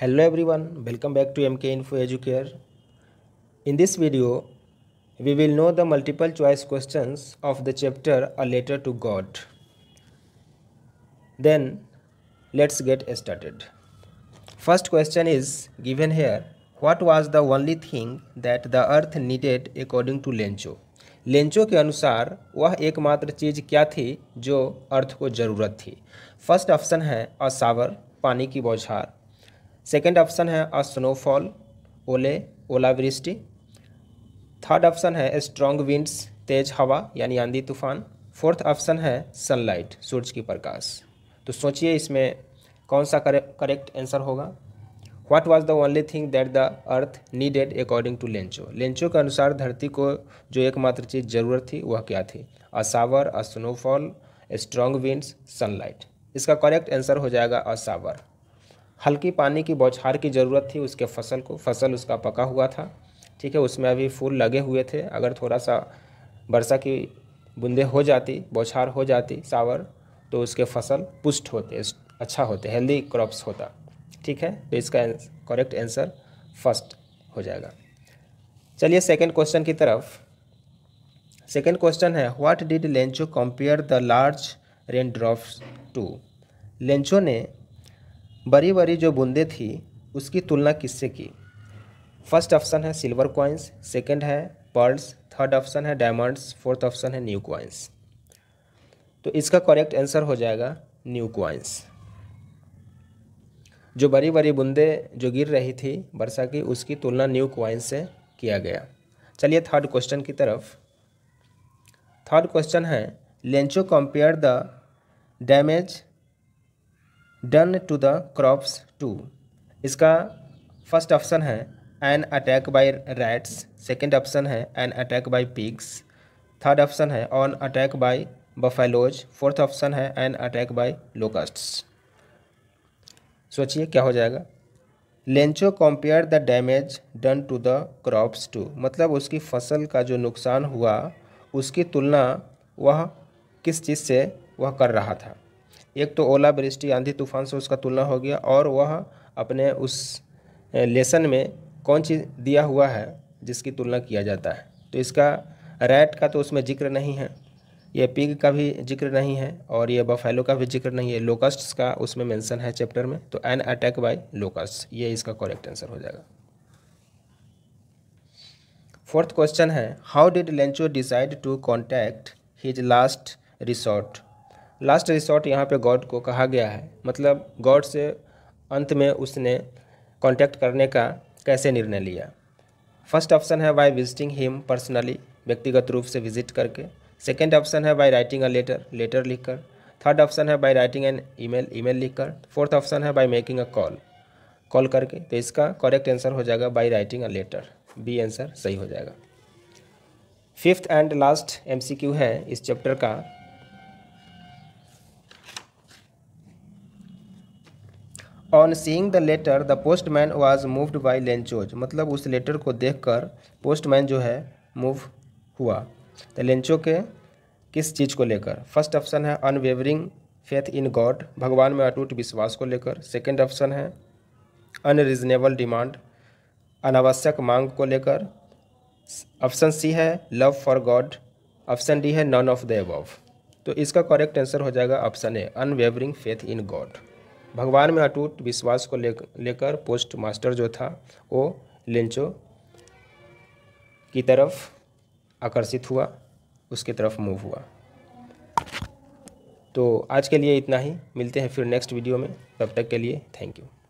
Hello everyone, welcome back to MK Info Educare. In this video, we will know the multiple choice questions of the chapter A Letter to God. Then, let's get started. First question is given here, what was the only thing that the earth needed according to Lencho? Lencho के अनुसार वह एकमात्र चीज़ क्या थी जो अर्थ को ज़रूरत थी फर्स्ट ऑप्शन है असावर पानी की बौछार सेकेंड ऑप्शन है अ स्नोफॉल ओले ओलावृष्टि थर्ड ऑप्शन है स्ट्रॉन्ग विंड्स तेज हवा यानी आंधी तूफान फोर्थ ऑप्शन है सनलाइट सूरज की प्रकाश तो सोचिए इसमें कौन सा करेक्ट आंसर होगा what was the only thing that the earth needed according to Lencho Lencho के अनुसार धरती को जो एकमात्र चीज़ जरूरत थी वह क्या थी a shower a snowfall strong winds sunlight इसका करेक्ट आंसर हो जाएगा असावर हल्की पानी की बौछार की ज़रूरत थी उसके फसल को फसल उसका पका हुआ था ठीक है उसमें अभी फूल लगे हुए थे अगर थोड़ा सा वर्षा की बूंदे हो जाती बौछार हो जाती सावर तो उसके फसल पुष्ट होते अच्छा होते हेल्दी क्रॉप्स होता ठीक है तो इसका करेक्ट आंसर फर्स्ट हो जाएगा चलिए सेकंड क्वेश्चन की तरफ सेकंड क्वेश्चन है what did Lencho compare the large rain drops to Lencho ने बड़ी बड़ी जो बूंदें थी उसकी तुलना किससे की फर्स्ट ऑप्शन है सिल्वर कॉइन्स सेकेंड है पर्ल्स थर्ड ऑप्शन है डायमंड्स फोर्थ ऑप्शन है न्यू क्वाइंस तो इसका करेक्ट आंसर हो जाएगा न्यू क्वाइंस जो बड़ी बड़ी बूंदें जो गिर रही थी वर्षा की उसकी तुलना न्यू क्वाइंस से किया गया चलिए थर्ड क्वेश्चन की तरफ थर्ड क्वेश्चन है Lencho compare the damage done to the crops to इसका फर्स्ट ऑप्शन है an attack by rats second option है an attack by pigs third option है on attack by buffaloes fourth option है an attack by locusts सोचिए क्या हो जाएगा Lencho compare the damage done to the crops to मतलब उसकी फसल का जो नुकसान हुआ उसकी तुलना वह किस चीज़ से वह कर रहा था एक तो ओला बृष्टि आंधी तूफान से उसका तुलना हो गया और वह अपने उस लेसन में कौन चीज़ दिया हुआ है जिसकी तुलना किया जाता है तो इसका रैट का तो उसमें जिक्र नहीं है ये पिग का भी जिक्र नहीं है और ये बफेलो का भी जिक्र नहीं है लोकस्ट्स का उसमें मेंशन है चैप्टर में तो एन अटैक बाय लोकस्ट ये इसका करेक्ट आंसर हो जाएगा फोर्थ क्वेश्चन है how did Lencho decide to contact his last resort last resort यहाँ पे गॉड को कहा गया है मतलब गॉड से अंत में उसने कांटेक्ट करने का कैसे निर्णय लिया फर्स्ट ऑप्शन है बाय विजिटिंग हिम पर्सनली व्यक्तिगत रूप से विजिट करके सेकेंड ऑप्शन है by writing a letter letter लिखकर थर्ड ऑप्शन है by writing an email email लिखकर फोर्थ ऑप्शन है by making a call call करके तो इसका करेक्ट आंसर हो जाएगा by writing a letter B answer सही हो जाएगा फिफ्थ एंड लास्ट एमसीक्यू है इस चैप्टर का on seeing the letter the postman was moved by Lencho's मतलब उस लेटर को देखकर पोस्टमैन जो है मूव हुआ तो लेंचो के किस चीज़ को लेकर फर्स्ट ऑप्शन है अनवेवरिंग फेथ इन गॉड भगवान में अटूट विश्वास को लेकर सेकेंड ऑप्शन है अनरिजनेबल डिमांड अनावश्यक मांग को लेकर ऑप्शन सी है love for God option D है नॉन ऑफ द एबव तो इसका करेक्ट आंसर हो जाएगा option A unwavering faith in God भगवान में अटूट विश्वास को ले लेकर पोस्ट मास्टर जो था वो लेंचो की तरफ आकर्षित हुआ उसके तरफ मूव हुआ तो आज के लिए इतना ही मिलते हैं फिर नेक्स्ट वीडियो में तब तक के लिए थैंक यू